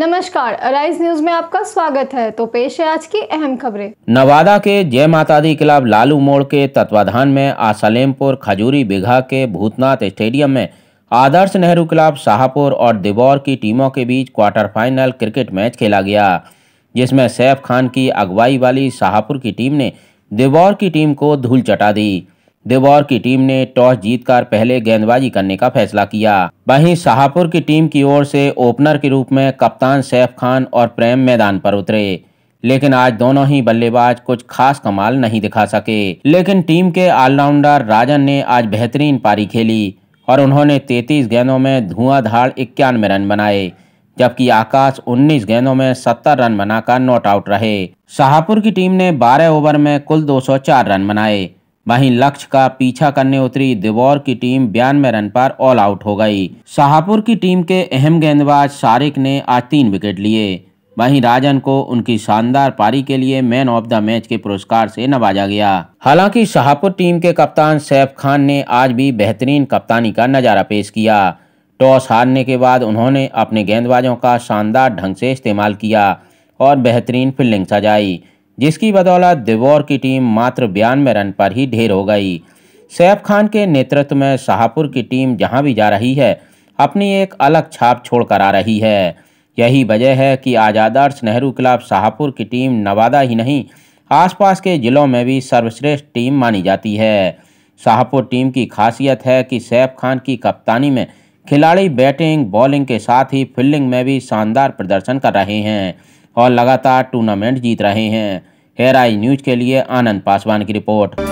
नमस्कार arise news में आपका स्वागत है तो पेश है आज की अहम खबरें नवादा के जय माता दी क्लब लालू मोड़ के तत्वाधान में आज सलेमपुर खजूरी बिघा के भूतनाथ स्टेडियम में आदर्श नेहरू क्लब शाहपुर और दिबौर की टीमों के बीच क्वार्टर फाइनल क्रिकेट मैच खेला गया जिसमें सैफ खान की अगुवाई वाली शाहपुर की टीम ने दिबौर की टीम को धूल चटा दी देवौर की टीम ने टॉस जीतकर पहले गेंदबाजी करने का फैसला किया वहीं शाहपुर की टीम की ओर से ओपनर के रूप में कप्तान सैफ खान और प्रेम मैदान पर उतरे लेकिन आज दोनों ही बल्लेबाज कुछ खास कमाल नहीं दिखा सके लेकिन टीम के ऑलराउंडर राजन ने आज बेहतरीन पारी खेली और उन्होंने तैतीस गेंदों में धुआंधार इक्यानवे रन बनाए जबकि आकाश 19 गेंदों में 70 रन बनाकर नॉट आउट रहे शाहपुर की टीम ने 12 ओवर में कुल 204 रन बनाए वहीं लक्ष्य का पीछा करने उतरी देवौर की टीम बयानवे रन पर ऑल आउट हो गई शाहपुर की टीम के अहम गेंदबाज शारिक ने आज तीन विकेट लिए वहीं राजन को उनकी शानदार पारी के लिए मैन ऑफ द मैच के पुरस्कार से नवाजा गया हालांकि शाहपुर टीम के कप्तान सैफ खान ने आज भी बेहतरीन कप्तानी का नज़ारा पेश किया टॉस हारने के बाद उन्होंने अपने गेंदबाजों का शानदार ढंग से इस्तेमाल किया और बेहतरीन फील्डिंग सजाई जिसकी बदौलत देवौर की टीम मात्र बयानवे रन पर ही ढेर हो गई सैफ खान के नेतृत्व में शाहपुर की टीम जहां भी जा रही है अपनी एक अलग छाप छोड़कर आ रही है यही वजह है कि आज आदर्श नेहरू क्लब शाहपुर की टीम नवादा ही नहीं आसपास के ज़िलों में भी सर्वश्रेष्ठ टीम मानी जाती है शाहपुर टीम की खासियत है कि सैफ खान की कप्तानी में खिलाड़ी बैटिंग बॉलिंग के साथ ही फील्डिंग में भी शानदार प्रदर्शन कर रहे हैं और लगातार टूर्नामेंट जीत रहे हैं हेराई न्यूज के लिए आनंद पासवान की रिपोर्ट